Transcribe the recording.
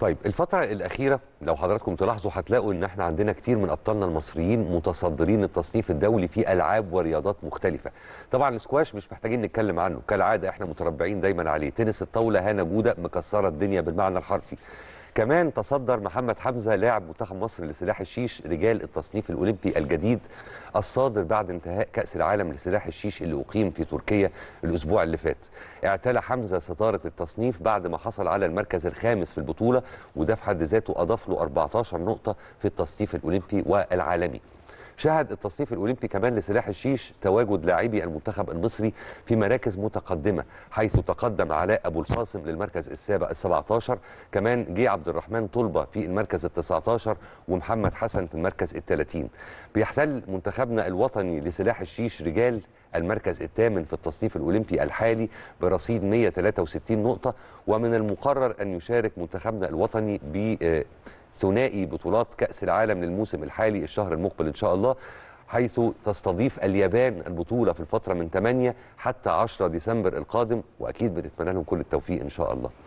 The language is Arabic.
طيب الفترة الأخيرة لو حضراتكم تلاحظوا هتلاقوا إن إحنا عندنا كتير من أبطالنا المصريين متصدرين التصنيف الدولي في ألعاب ورياضات مختلفة. طبعًا السكواش مش محتاجين نتكلم عنه كالعادة إحنا متربعين دايمًا عليه، تنس الطاولة هانا جودة مكسرة الدنيا بالمعنى الحرفي. كمان تصدر محمد حمزه لاعب منتخب مصر لسلاح الشيش رجال التصنيف الاولمبي الجديد الصادر بعد انتهاء كاس العالم لسلاح الشيش اللي اقيم في تركيا الاسبوع اللي فات اعتلى حمزه ستاره التصنيف بعد ما حصل على المركز الخامس في البطوله وده في حد ذاته اضاف له 14 نقطه في التصنيف الاولمبي والعالمي شهد التصنيف الاولمبي كمان لسلاح الشيش تواجد لاعبي المنتخب المصري في مراكز متقدمه حيث تقدم علاء ابو القاسم للمركز السابع ال17 كمان جه عبد الرحمن طلبه في المركز ال19 ومحمد حسن في المركز ال30 بيحتل منتخبنا الوطني لسلاح الشيش رجال المركز الثامن في التصنيف الأولمبي الحالي برصيد 163 نقطة ومن المقرر أن يشارك منتخبنا الوطني ب آه، ثنائي بطولات كأس العالم للموسم الحالي الشهر المقبل إن شاء الله حيث تستضيف اليابان البطولة في الفترة من 8 حتى 10 ديسمبر القادم وأكيد بنتمنى لهم كل التوفيق إن شاء الله